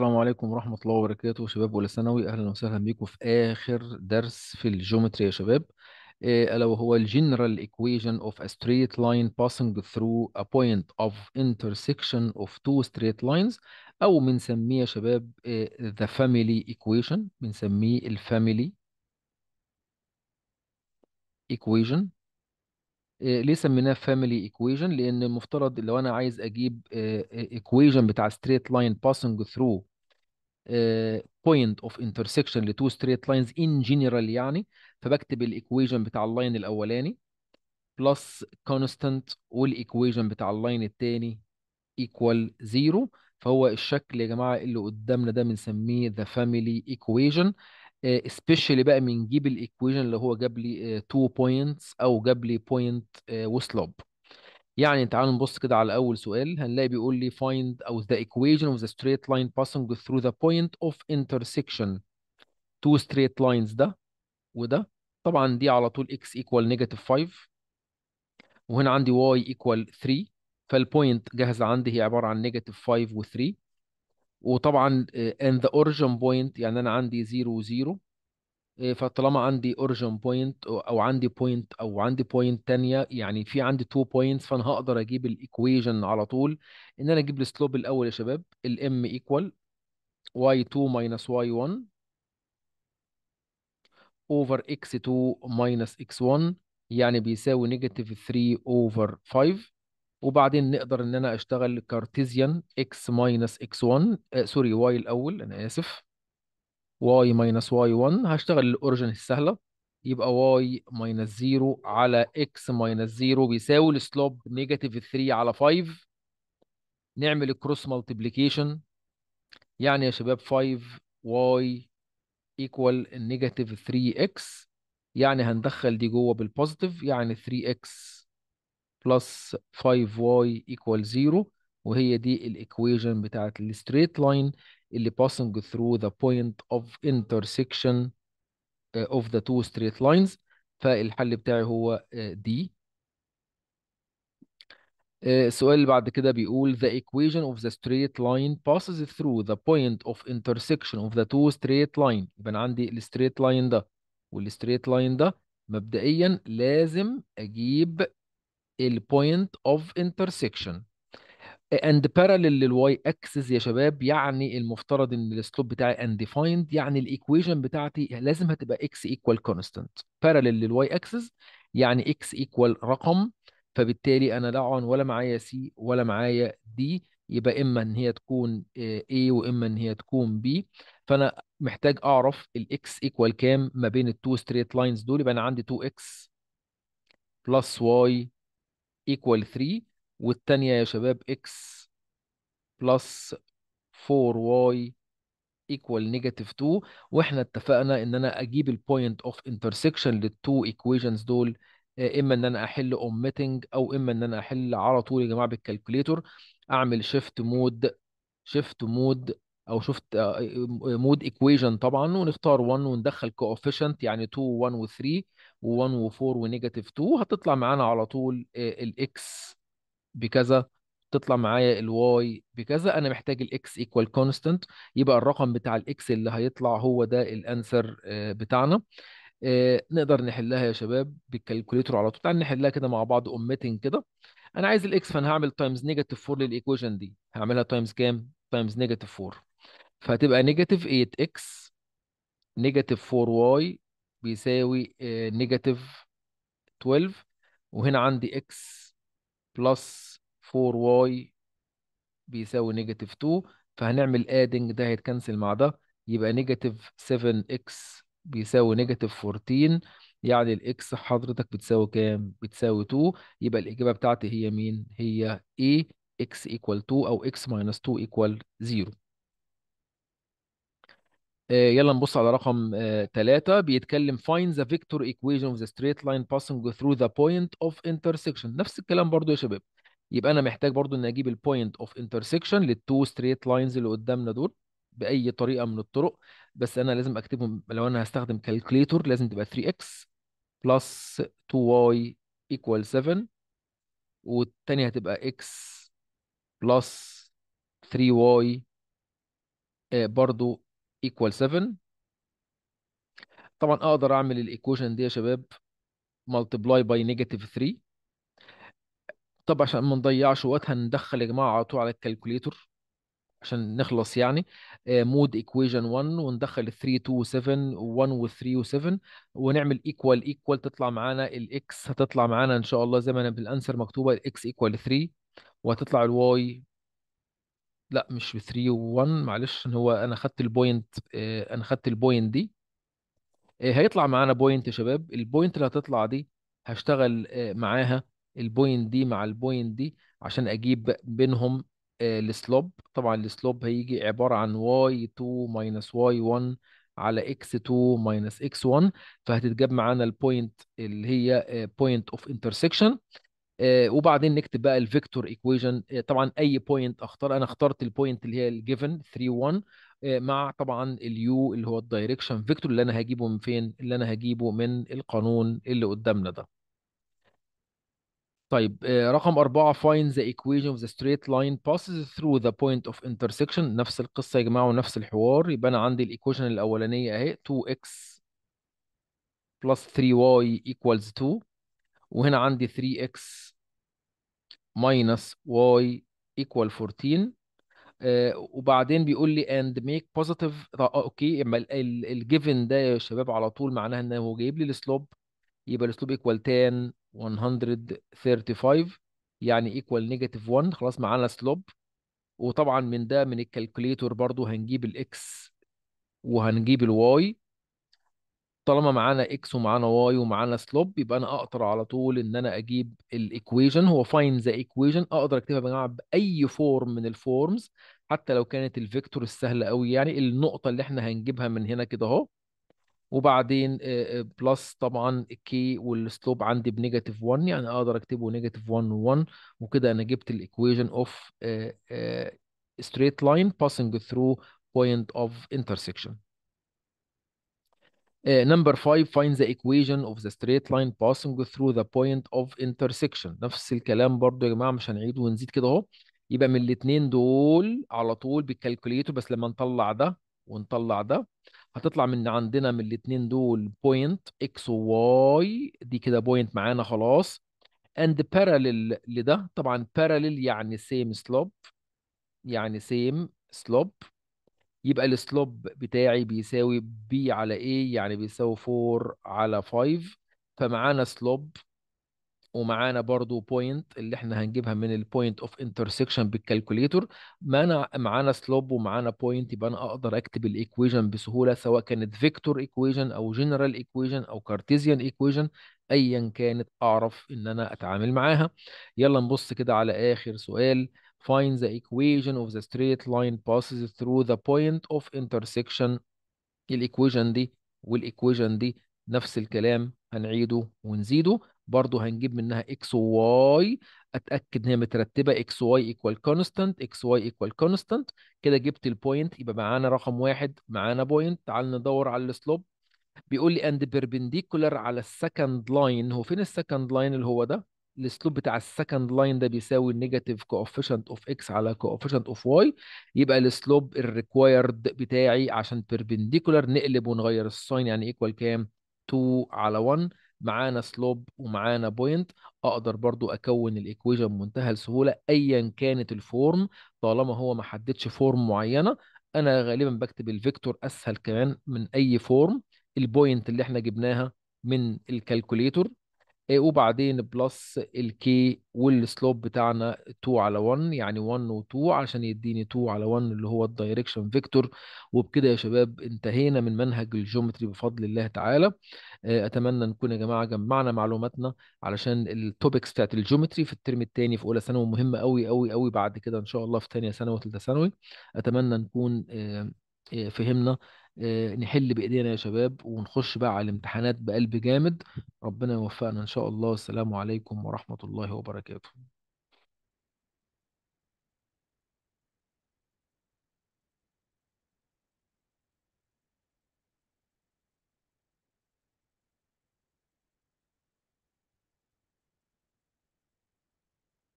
السلام عليكم ورحمة الله وبركاته شباب أولى ثانوي أهلا وسهلا بيكم في آخر درس في الجيومتري يا شباب ألا وهو الـ General equation of a straight line passing through a point of intersection of two straight lines أو بنسميه يا شباب the family equation بنسميه الـ Family equation ليه سميناه family equation؟ لان المفترض لو انا عايز اجيب equation بتاع straight line passing through بوينت اوف انترسكشن لتو ستريت لاينز ان جنرال يعني فبكتب الايكويجن بتاع اللاين الاولاني بلس كونستانت والايكويجن بتاع اللاين الثاني ايكوال زيرو فهو الشكل يا جماعه اللي قدامنا ده بنسميه ذا فاميلي ايكويجن سبيشالي بقى بنجيب الايكويجن اللي هو جاب لي تو آه، بوينتس او جاب لي بوينت آه، وسلوب يعني تعالوا نبص كده على أول سؤال هنلاقي بيقول لي find أو the equation of the straight line passing through the point of intersection two straight lines ده وده طبعا دي على طول x equal negative 5 وهنا عندي y equal 3 فالبوينت جاهزة عندي هي عبارة عن negative 5 و 3 وطبعا and the origin point يعني أنا عندي 0 و 0 آه، فطالما عندي اوريجن بوينت او عندي بوينت او عندي بوينت تانية يعني في عندي تو بوينتس فانا هقدر اجيب الايكويجن على طول ان انا اجيب السلوب الاول يا شباب الام ايكوال y2 minus y1 over x2 minus x1 يعني بيساوي نيجاتيف 3 over 5 وبعدين نقدر ان انا اشتغل كارتيزيان x minus x1 سوري آه، y الاول انا اسف واي ماينس واي 1 هشتغل الاوريجن السهله يبقى واي ماينس 0 على اكس ماينس 0 بيساوي السلوب نيجاتيف 3 على 5 نعمل الكروس مالتيبليكيشن يعني يا شباب 5 واي ايكوال نيجاتيف 3 اكس يعني هندخل دي جوه بالبوزيتيف يعني 3 اكس بلس 5 واي ايكوال 0 وهي دي الايكويجن بتاعت الستريت لاين اللي passing through the point of intersection of the two straight lines فالحل بتاعي هو D السؤال اللي بعد كده بيقول the equation of the straight line passes through the point of intersection of the two straight line يبقى انا عندي الستريت لاين ده والستريت لاين ده مبدئيا لازم اجيب البوينت اوف انترسكشن اند بارلل للواي اكسس يا شباب يعني المفترض ان السلوب بتاعي انديفايند يعني الايكويشن بتاعتي لازم هتبقى اكس ايكوال كونستنت بارلل للواي اكسس يعني اكس ايكوال رقم فبالتالي انا لا عن ولا معايا سي ولا معايا دي يبقى اما ان هي تكون آه، A واما ان هي تكون B فانا محتاج اعرف الاكس ايكوال كام ما بين التو ستريت لاينز دول يبقى انا عندي 2x بلس y ايكوال 3 والتانية يا شباب اكس بلس 4y equal negative 2 واحنا اتفقنا ان انا اجيب البوينت اوف انترسكشن للتو equations دول آه، اما ان انا احل omitting او اما ان انا احل على طول يا جماعه بالكالكوليتور اعمل shift mode shift mode او شفت مود ايكويشن طبعا ونختار 1 وندخل كوفيشنت يعني 2 و1 و3 و1 و4 ونيجاتيف 2 هتطلع معانا على طول آه، الاكس بكذا تطلع معايا الواي بكذا انا محتاج الاكس ايكوال كونستانت يبقى الرقم بتاع الاكس اللي هيطلع هو ده الانسر آه، بتاعنا آه، نقدر نحلها يا شباب بالكالكوليتر على طول تعال نحلها كده مع بعض اوميتنج كده انا عايز الاكس فانا هعمل تايمز نيجاتيف 4 للايكويشن دي هعملها تايمز كام تايمز نيجاتيف 4 فهتبقى نيجاتيف 8 اكس نيجاتيف 4 واي بيساوي نيجاتيف آه، 12 وهنا عندي اكس بلس 4 واي بيساوي نيجاتيف 2 فهنعمل ادنج ده هيتكنسل مع ده يبقى نيجاتيف 7 اكس بيساوي نيجاتيف 14 يعني الاكس حضرتك بتساوي كام؟ بتساوي 2 يبقى الاجابه بتاعتي هي مين؟ هي A اكس ايكوال 2 او اكس ماينس 2 ايكوال 0 آه، يلا نبص على رقم ثلاثة آه، بيتكلم find the vector equation of the straight line passing through the point of intersection نفس الكلام برضو يا شباب يبقى أنا محتاج برضو إن أجيب ال point of intersection للتو straight lines اللي قدامنا دول بأي طريقة من الطرق بس أنا لازم أكتبهم لو أنا هستخدم calculator لازم تبقى 3x plus 2y equal 7 والتانية هتبقى x plus 3y آه، برضو equal 7 طبعا اقدر اعمل الايكويشن دي يا شباب multiply by negative 3 طب عشان ما نضيعش وقت هندخل يا جماعه على طول على الكالكوليتر عشان نخلص يعني مود ايكويشن 1 وندخل 3 2 7 1 و 3 و 7 ونعمل ايكوال ايكوال تطلع معانا الاكس هتطلع معانا ان شاء الله زي ما انا بالانسر مكتوبه الاكس ايكوال 3 وهتطلع الواي لا مش ب 3 و1 معلش ان هو انا خدت البوينت آه، انا خدت البوينت دي آه، هيطلع معانا بوينت يا شباب البوينت اللي هتطلع دي هشتغل آه، معاها البوينت دي مع البوينت دي عشان اجيب بينهم السلوب طبعا السلوب هيجي عبارة عن y2 minus y1 على x2 minus x1 فهتتجاب معانا البوينت اللي هي بوينت اوف انترسكشن آه، وبعدين نكتب بقى الفيكتور ايكويشن آه، طبعا اي بوينت اختار انا اخترت البوينت اللي هي الجيفن 3 1 مع طبعا اليو اللي هو الدايركشن فيكتور اللي انا هجيبه من فين اللي انا هجيبه من القانون اللي قدامنا ده طيب آه، رقم أربعة find the equation of the straight line passes through the point of intersection نفس القصة يا جماعة ونفس الحوار يبقى أنا عندي الإيكويشن الأولانية أهي 2x plus 3y equals 2 وهنا عندي 3x minus y equal 14 آه وبعدين بيقول لي and make positive آه اوكي الجيفن ده يا شباب على طول معناها ان هو جايب لي السلوب يبقى السلوب equal 10 135 يعني equal negative 1 خلاص معانا سلوب وطبعا من ده من الكالكوليتور برضو هنجيب الاكس وهنجيب الواي طالما معانا اكس ومعانا واي ومعانا سلوب يبقى انا اقدر على طول ان انا اجيب الايكويجن هو فاين ذا ايكويجن اقدر اكتبها يا جماعه باي فورم من الفورمز حتى لو كانت الفيكتور السهله قوي يعني النقطه اللي احنا هنجيبها من هنا كده اهو وبعدين بلس طبعا كي والسلوب عندي بنيجاتيف 1 يعني اقدر اكتبه نيجاتيف 1 1 وكده انا جبت الايكويجن اوف ستريت لاين باسنج ثرو بوينت اوف انترسيكشن نمبر آه، 5 find the equation of the straight line passing through the point of intersection نفس الكلام برضو يا جماعه مش هنعيد ونزيد كده اهو يبقى من الاثنين دول على طول بالكالكوليتور بس لما نطلع ده ونطلع ده هتطلع من عندنا من الاثنين دول بوينت اكس وواي دي كده بوينت معانا خلاص اند parallel لده طبعا parallel يعني سيم سلوب يعني سيم سلوب يبقى السلوب بتاعي بيساوي بي على ايه يعني بيساوي 4 على 5 فمعانا سلوب ومعانا برضو بوينت اللي احنا هنجيبها من البوينت اوف انترسكشن بالكالكوليتور معانا معانا سلوب ومعانا بوينت يبقى انا اقدر اكتب الايكويجن بسهوله سواء كانت فيكتور ايكويجن او جنرال ايكويجن او كارتيزيان ايكويجن ايا كانت اعرف ان انا اتعامل معاها يلا نبص كده على اخر سؤال Find the equation of the straight line passes through the point of intersection الايكويجن دي والايكويجن دي نفس الكلام هنعيده ونزيده برضه هنجيب منها اكس وواي اتاكد ان هي مترتبه اكس واي ايكوال كونستانت اكس واي ايكوال كونستانت كده جبت البوينت يبقى معانا رقم واحد معانا بوينت تعال ندور على السلوب بيقول لي اند بيربنديكولر على السكند لاين هو فين السكند لاين اللي هو ده الاسلوب بتاع السكند لاين ده بيساوي النيجاتيف كوفيشنت اوف اكس على كوفيشنت اوف واي يبقى الاسلوب الريكوايرد بتاعي عشان بيربنديكولار نقلب ونغير الساين يعني ايكوال كام 2 على 1 معانا سلوب ومعانا بوينت اقدر برضو اكون الايكويجن بمنتهى السهوله ايا كانت الفورم طالما هو ما حددش فورم معينه انا غالبا بكتب الفيكتور اسهل كمان من اي فورم البوينت اللي احنا جبناها من الكالكوليتور ايه، وبعدين بلس الكي والسلوب بتاعنا 2 على 1 يعني 1 و2 عشان يديني 2 على 1 اللي هو الدايركشن فيكتور وبكده يا شباب انتهينا من منهج الجيومتري بفضل الله تعالى آه، اتمنى نكون يا جماعه جمعنا معلوماتنا علشان التوبكس بتاعت الجيومتري في الترم الثاني في اولى ثانوي مهمه قوي قوي قوي بعد كده ان شاء الله في ثانيه ثانوي وثالثه ثانوي اتمنى نكون آه، آه، فهمنا آه، نحل بايدينا يا شباب ونخش بقى على الامتحانات بقلب جامد ربنا يوفقنا ان شاء الله والسلام عليكم ورحمة الله وبركاته